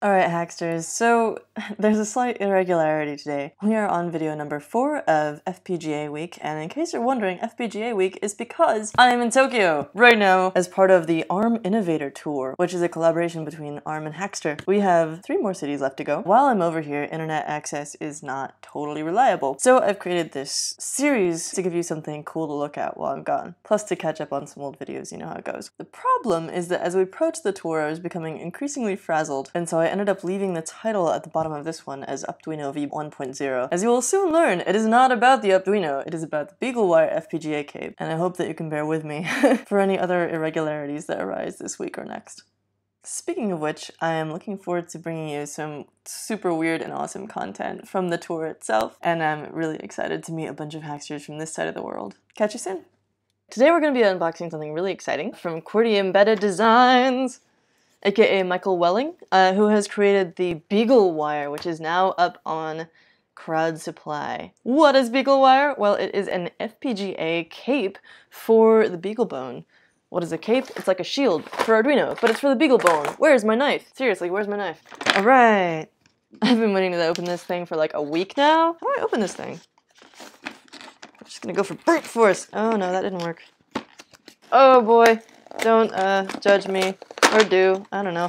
All right, Hacksters, so there's a slight irregularity today. We are on video number four of FPGA Week, and in case you're wondering, FPGA Week is because I am in Tokyo right now as part of the ARM Innovator Tour, which is a collaboration between ARM and Hackster. We have three more cities left to go. While I'm over here, internet access is not totally reliable, so I've created this series to give you something cool to look at while I'm gone, plus to catch up on some old videos, you know how it goes. The problem is that as we approached the tour, I was becoming increasingly frazzled, and so I I ended up leaving the title at the bottom of this one as Arduino V1.0. As you will soon learn, it is not about the Arduino, it is about the BeagleWire FPGA cape, and I hope that you can bear with me for any other irregularities that arise this week or next. Speaking of which, I am looking forward to bringing you some super weird and awesome content from the tour itself, and I'm really excited to meet a bunch of hacksters from this side of the world. Catch you soon! Today we're going to be unboxing something really exciting from QWERTY Embedded Designs aka Michael Welling, uh, who has created the Beagle Wire, which is now up on Crowd Supply. What is Beagle Wire? Well, it is an FPGA cape for the BeagleBone. What is a cape? It's like a shield for Arduino, but it's for the BeagleBone. Where's my knife? Seriously, where's my knife? All right. I've been waiting to open this thing for like a week now. How do I open this thing? I'm just gonna go for brute force. Oh no, that didn't work. Oh boy, don't uh, judge me. Or do. I don't know.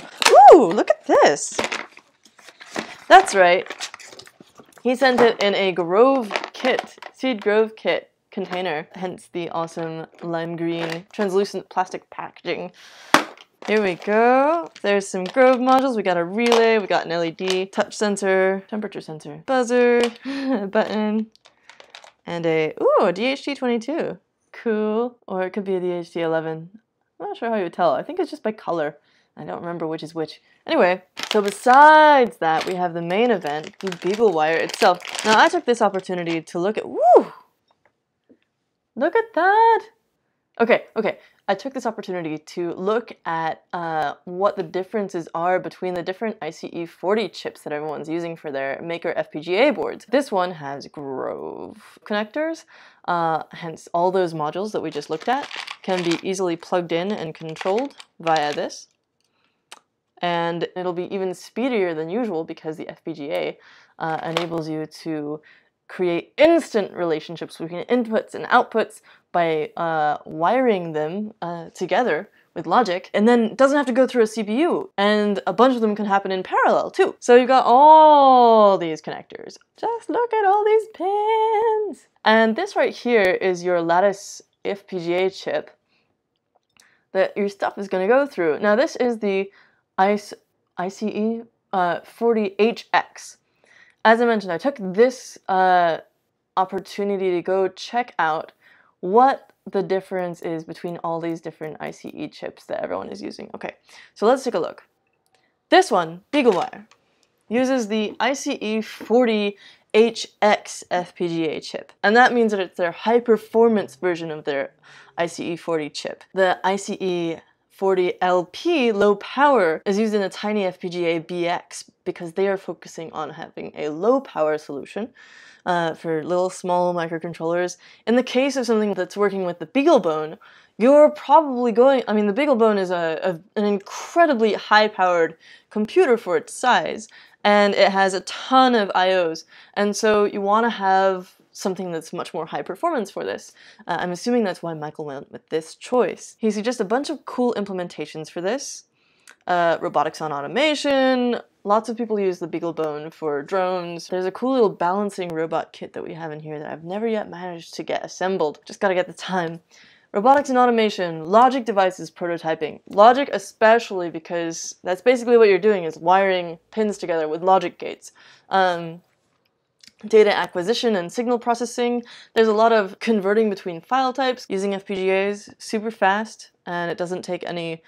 Ooh, look at this. That's right. He sent it in a Grove kit, Seed Grove kit container, hence the awesome lime green translucent plastic packaging. Here we go. There's some Grove modules. We got a relay, we got an LED, touch sensor, temperature sensor, buzzer, button, and a, ooh, a DHT22. Cool. Or it could be a DHT11. I'm not sure how you would tell. I think it's just by color. I don't remember which is which. Anyway, so besides that, we have the main event, the Beagle Wire itself. Now, I took this opportunity to look at... Woo! Look at that! Okay, okay. I took this opportunity to look at uh, what the differences are between the different ICE 40 chips that everyone's using for their Maker FPGA boards. This one has Grove connectors, uh, hence all those modules that we just looked at can be easily plugged in and controlled via this. And it'll be even speedier than usual because the FPGA uh, enables you to create instant relationships between inputs and outputs by uh, wiring them uh, together with logic and then doesn't have to go through a CPU and a bunch of them can happen in parallel too. So you've got all these connectors. Just look at all these pins. And this right here is your lattice FPGA chip that your stuff is going to go through. Now this is the ICE, ICE uh, 40HX. As I mentioned, I took this uh, opportunity to go check out what the difference is between all these different ICE chips that everyone is using. Okay, so let's take a look. This one, BeagleWire uses the ICE40 HX FPGA chip. And that means that it's their high performance version of their ICE40 chip. The ICE 40LP low power is used in a tiny FPGA BX because they are focusing on having a low power solution uh, for little small microcontrollers. In the case of something that's working with the BeagleBone, you're probably going, I mean, the BeagleBone is a, a an incredibly high powered computer for its size, and it has a ton of IOs. And so you want to have something that's much more high performance for this. Uh, I'm assuming that's why Michael went with this choice. He suggests a bunch of cool implementations for this. Uh, robotics on automation, lots of people use the BeagleBone for drones. There's a cool little balancing robot kit that we have in here that I've never yet managed to get assembled. Just gotta get the time. Robotics and automation, logic devices prototyping. Logic especially because that's basically what you're doing is wiring pins together with logic gates. Um, data acquisition and signal processing. There's a lot of converting between file types using FPGAs super fast and it doesn't take any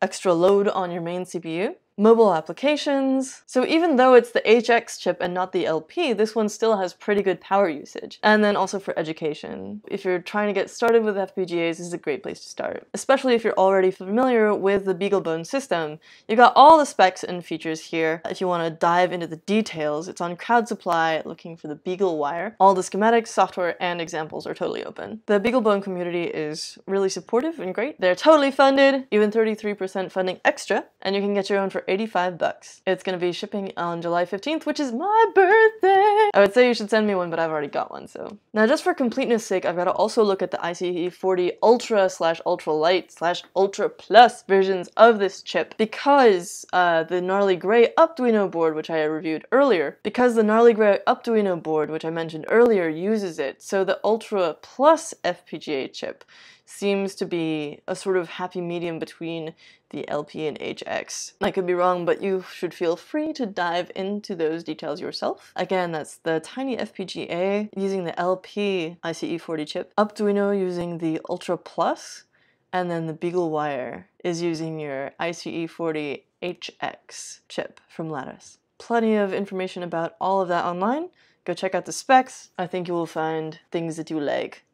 extra load on your main CPU mobile applications. So even though it's the HX chip and not the LP, this one still has pretty good power usage. And then also for education. If you're trying to get started with FPGAs, this is a great place to start. Especially if you're already familiar with the BeagleBone system. You've got all the specs and features here. If you want to dive into the details, it's on crowd supply looking for the Beagle wire. All the schematics, software, and examples are totally open. The BeagleBone community is really supportive and great. They're totally funded, even 33% funding extra, and you can get your own for 85 bucks. It's gonna be shipping on July 15th, which is my birthday! I would say you should send me one, but I've already got one, so. Now just for completeness sake, I've gotta also look at the ICE 40 Ultra slash Ultra Light slash Ultra Plus versions of this chip because uh, the Gnarly Gray Arduino board, which I reviewed earlier, because the Gnarly Gray Arduino board, which I mentioned earlier, uses it, so the Ultra Plus FPGA chip seems to be a sort of happy medium between the LP and HX. I could be wrong, but you should feel free to dive into those details yourself. Again, that's the Tiny FPGA using the LP ICE40 chip, Arduino using the Ultra Plus, and then the BeagleWire is using your ICE40 HX chip from Lattice. Plenty of information about all of that online. Go check out the specs. I think you will find things that you like.